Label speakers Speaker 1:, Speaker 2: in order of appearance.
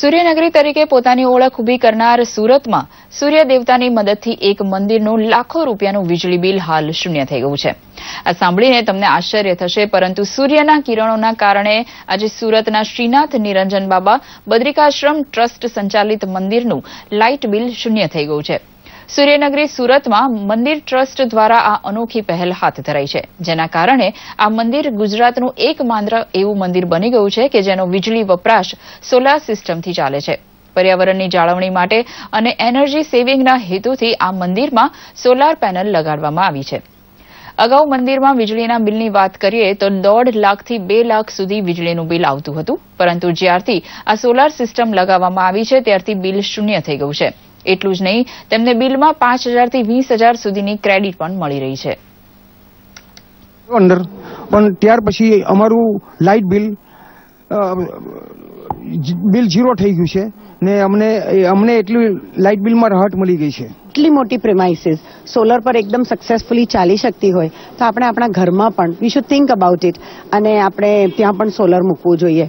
Speaker 1: સૂર્યનગરી તરીકે પોતાની ઓળખ ઉભી કરનાર સુરતમાં સૂર્યદેવતાની મદદથી એક મંદિરનું લાખો રૂપિયાનું વીજળી બિલ હાલ શૂન્ય થઈ ગયું છે આ સાંભળીને તમને આશ્ચર્ય થશે પરંતુ સૂર્યના કિરણોના કારણે આજે સુરતના શ્રીનાથ નિરંજન બાબા બદ્રિકાશ્રમ ટ્રસ્ટ સંચાલિત મંદિરનું લાઇટ બિલ શૂન્ય થઈ ગયું છે સૂર્યનગરી સુરતમાં મંદિર ટ્રસ્ટ દ્વારા આ અનોખી પહેલ હાથ ધરાઈ છે જેના કારણે આ મંદિર ગુજરાતનું એક માત્ર એવું મંદિર બની ગયું છે કે જેનો વીજળી વપરાશ સોલાર સિસ્ટમથી ચાલે છે પર્યાવરણની જાળવણી માટે અને એનર્જી સેવિંગના હેતુથી આ મંદિરમાં સોલાર પેનલ લગાડવામાં આવી છે અગાઉ મંદિરમાં વીજળીના બિલની વાત કરીએ તો દોઢ લાખથી બે લાખ સુધી વીજળીનું બિલ આવતું હતું પરંતુ જ્યારથી આ સોલાર સિસ્ટમ લગાવવામાં આવી છે ત્યારથી બિલ શૂન્ય થઈ ગયું છે એટલું જ નહીં તેમને બિલમાં પાંચ હજારથી વીસ હજાર સુધીની ક્રેડિટ પણ મળી રહી છે
Speaker 2: અંદર પણ ત્યાર પછી અમારું લાઇટ બિલ બિલ ઝીરો થઈ ગયું છે ને અમને અમને એટલું લાઇટ બિલમાં રાહત મળી ગઈ છે
Speaker 3: એટલી મોટી પ્રેમાઇસીસ સોલર પર એકદમ સક્સેસફુલી ચાલી શકતી હોય તો આપણે આપણા ઘરમાં પણ we should think about it અને આપણે ત્યાં પણ સોલર મૂકવું જોઈએ